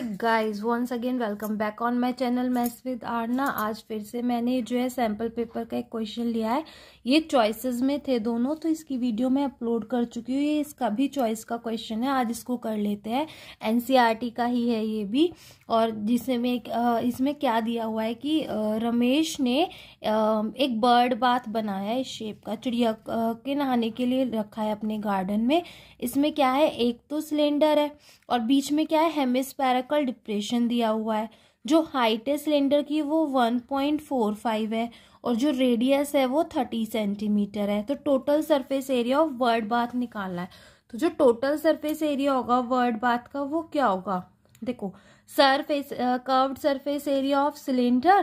hi guys once again welcome back on my channel maths with Aarna आज फिर से मैंने जो है सैम्पल पेपर का एक क्वेश्चन लिया है ये चॉइसेस में थे दोनों तो इसकी वीडियो मैं अपलोड कर चुकी हूँ ये इसका भी चॉइस का क्वेश्चन है आज इसको कर लेते हैं एनसीईआरटी e का ही है ये भी और जिसमें इसमें क्या दिया हुआ है कि रमेश ने एक बर्ड बाथ बनाया है शेप का चिड़िया के नहाने के लिए रखा है अपने गार्डन में इसमें क्या है एक तो सिलेंडर है और बीच में क्या है पैरक मैक्रोकोकल डिप्रेशन दिया हुआ है जो हाइट है सिलेंडर की वो 1.45 है और जो रेडियस है वो 30 सेंटीमीटर है तो total surface area of bird bath निकालना है तो जो टोटल सरफेस एरिया होगा वर्ड बाथ का वो क्या होगा देखो surface curved surface area of cylinder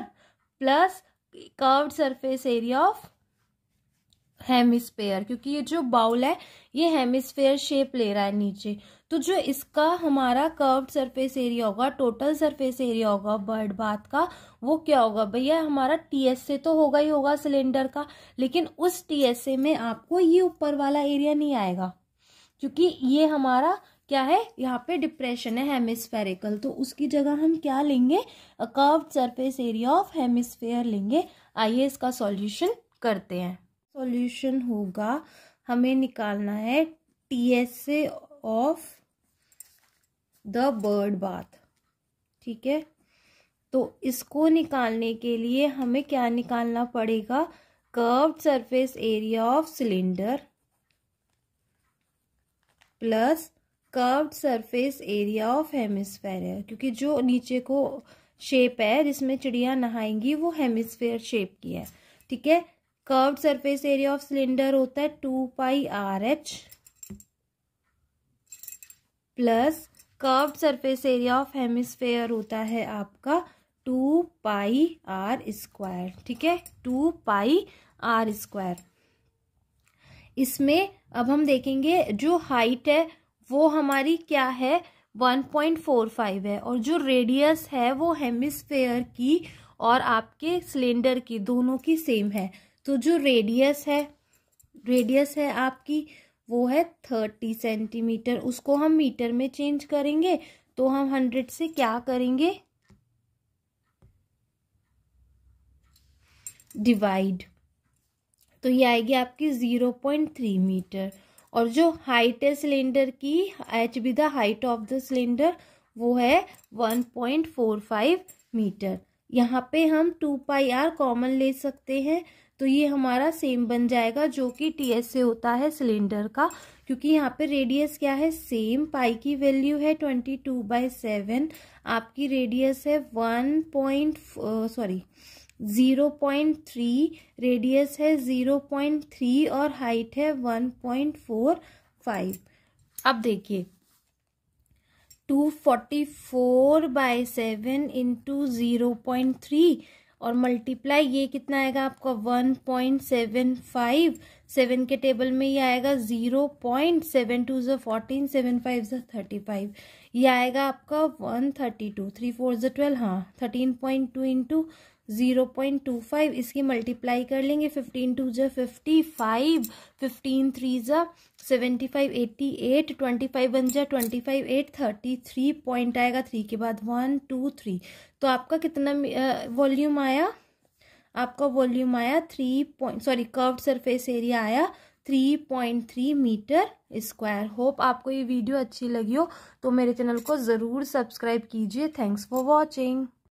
plus curved surface area of hemisphere क्योंकि ये जो बाउल है ये हेमिस्फेयर शेप ले रहा है नीचे तो जो इसका हमारा कर्व सरफेस एरिया होगा टोटल सरफेस एरिया होगा बर्ड बाथ का वो क्या होगा भैया हमारा टीएसए तो होगा ही होगा सिलेंडर का लेकिन उस टी एस में आपको ये ऊपर वाला एरिया नहीं आएगा क्योंकि ये हमारा क्या है यहाँ पे डिप्रेशन है हेमिस्फेरिकल तो उसकी जगह हम क्या लेंगे curve surface area of hemisphere लेंगे आइए इसका सॉल्यूशन करते हैं सॉल्यूशन होगा हमें निकालना है T S of the bird bath ठीक है तो इसको निकालने के लिए हमें क्या निकालना पड़ेगा curved surface area of cylinder plus curved surface area of hemisphere है क्योंकि जो नीचे को शेप है जिसमें चिड़िया नहाएंगी वो हेमिस्फेयर शेप की है ठीक है curved surface area of cylinder होता है two pi r h plus curve surface area of hemisphere होता है आपका टू पाई आर स्क्वायर ठीक है टू पाई आर स्क्वायर इसमें अब हम देखेंगे जो हाइट है वो हमारी क्या है 1.45 है और जो रेडियस है वो हेमिस्फेयर की और आपके सिलेंडर की दोनों की सेम है तो जो रेडियस है रेडियस है आपकी वो है थर्टी सेंटीमीटर उसको हम मीटर में चेंज करेंगे तो हम हंड्रेड से क्या करेंगे डिवाइड तो ये आएगी आपकी ज़ीरो पॉइंट थ्री मीटर और जो हाइट है सिलेंडर की H be the height of the cylinder वो है one point four five metre यहाँ पे हम टू पाई आर कॉमन ले सकते हैं तो ये हमारा सेम बन जाएगा जो कि टी एस से होता है सिलेंडर का क्योंकि यहाँ पे रेडियस क्या है सेम पाई की वैल्यू है ट्वेंटी टू बाई सेवन आपकी रेडियस है one point sorry zero point three radius है ज़ीरो पॉइंट थ्री और हाइट है वन पॉइंट फोर फाइव अब देखिए two forty four by seven into zero point three और मल्टीप्लाई ये कितना आएगा आपका one point seven five seven के टेबल में ये आएगा जीरो पॉइंट सेवन टू जो फोर्टीन सेवन फाइव जो थर्टी फाइव ये आएगा आपका one thirty two three four जो ट्वेल्व हाँ thirteen point two into zero point two five इसकी मल्टीप्लाई कर लेंगे फिफ्टीन टू जो फिफ्टी फाइव फिफ्टीन थ्री जो seventy five eighty eight twenty five one जा twenty five eight thirty three point आएगा three के बाद वन टू थ्री तो आपका कितना वॉल्यूम आया आपका वॉल्यूम आया three point sorry curve surface area आया three point three metre square hope आपको ये वीडियो अच्छी लगी हो तो मेरे चैनल को ज़रूर सब्सक्राइब कीजिए थैंक्स फॉर वॉचिंग